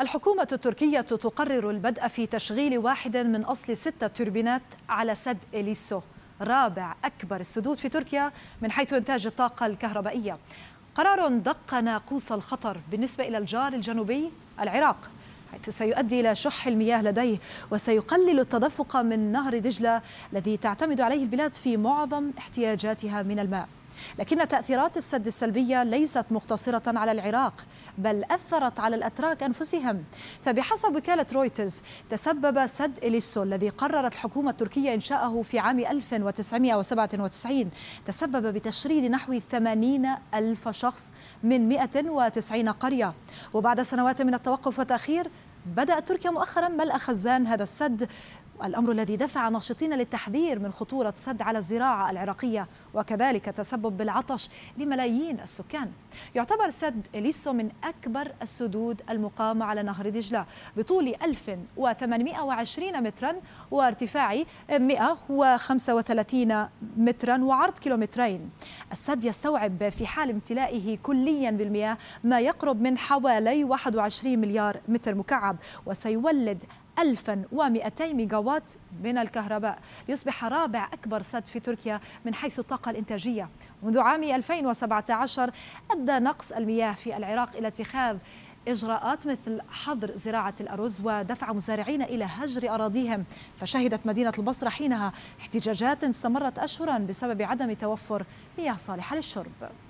الحكومة التركية تقرر البدء في تشغيل واحد من أصل ستة توربينات على سد إليسو رابع أكبر السدود في تركيا من حيث إنتاج الطاقة الكهربائية قرار دق ناقوس الخطر بالنسبة إلى الجار الجنوبي العراق حيث سيؤدي إلى شح المياه لديه وسيقلل التدفق من نهر دجلة الذي تعتمد عليه البلاد في معظم احتياجاتها من الماء لكن تأثيرات السد السلبية ليست مقتصرة على العراق بل أثرت على الأتراك أنفسهم فبحسب وكالة رويترز تسبب سد إليسو الذي قررت الحكومة التركية إنشاءه في عام 1997 تسبب بتشريد نحو 80 ألف شخص من 190 قرية وبعد سنوات من التوقف والتأخير بدأت تركيا مؤخرا ملء خزان هذا السد الأمر الذي دفع ناشطين للتحذير من خطورة سد على الزراعة العراقية وكذلك تسبب بالعطش لملايين السكان يعتبر سد إليسو من أكبر السدود المقامة على نهر دجلة بطول 1820 مترا وارتفاع 135 مترا وعرض كيلومترين السد يستوعب في حال امتلائه كليا بالمياه ما يقرب من حوالي 21 مليار متر مكعب وسيولد 1200 ميجاوات من الكهرباء ليصبح رابع أكبر سد في تركيا من حيث الطاقة الإنتاجية منذ عام 2017 أدى نقص المياه في العراق إلى اتخاذ إجراءات مثل حظر زراعة الأرز ودفع مزارعين إلى هجر أراضيهم فشهدت مدينة البصرة حينها احتجاجات استمرت أشهرا بسبب عدم توفر مياه صالحة للشرب